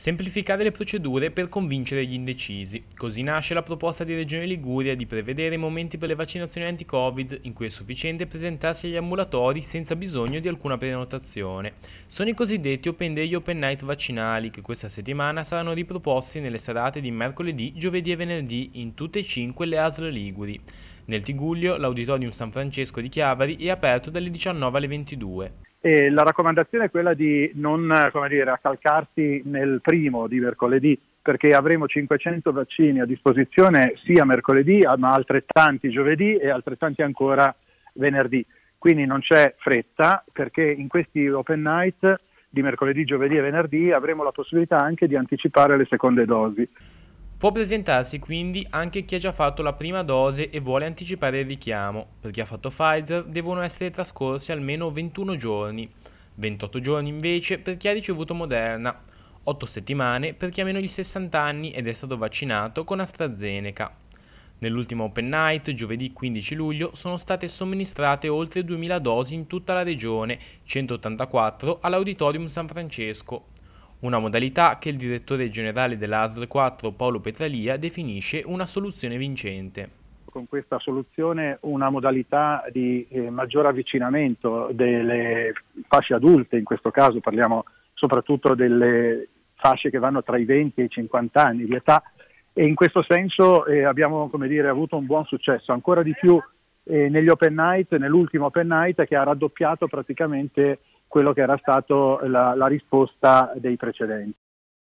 Semplificare le procedure per convincere gli indecisi. Così nasce la proposta di Regione Liguria di prevedere momenti per le vaccinazioni anti-Covid in cui è sufficiente presentarsi agli ambulatori senza bisogno di alcuna prenotazione. Sono i cosiddetti Open Day Open Night vaccinali che questa settimana saranno riproposti nelle serate di mercoledì, giovedì e venerdì in tutte e cinque le ASL Liguri. Nel Tiguglio l'Auditorium San Francesco di Chiavari è aperto dalle 19 alle 22. E la raccomandazione è quella di non dire, accalcarsi nel primo di mercoledì, perché avremo 500 vaccini a disposizione sia mercoledì, ah, ma altrettanti giovedì e altrettanti ancora venerdì. Quindi non c'è fretta, perché in questi open night di mercoledì, giovedì e venerdì avremo la possibilità anche di anticipare le seconde dosi. Può presentarsi quindi anche chi ha già fatto la prima dose e vuole anticipare il richiamo. Per chi ha fatto Pfizer devono essere trascorsi almeno 21 giorni, 28 giorni invece per chi ha ricevuto Moderna, 8 settimane per chi ha meno di 60 anni ed è stato vaccinato con AstraZeneca. Nell'ultima Open Night, giovedì 15 luglio, sono state somministrate oltre 2000 dosi in tutta la regione, 184 all'Auditorium San Francesco una modalità che il direttore generale dell'ASL 4 Paolo Petralia definisce una soluzione vincente con questa soluzione una modalità di eh, maggior avvicinamento delle fasce adulte, in questo caso parliamo soprattutto delle fasce che vanno tra i 20 e i 50 anni di età e in questo senso eh, abbiamo dire, avuto un buon successo, ancora di più eh, negli open night, nell'ultimo open night che ha raddoppiato praticamente quello che era stato la, la risposta dei precedenti.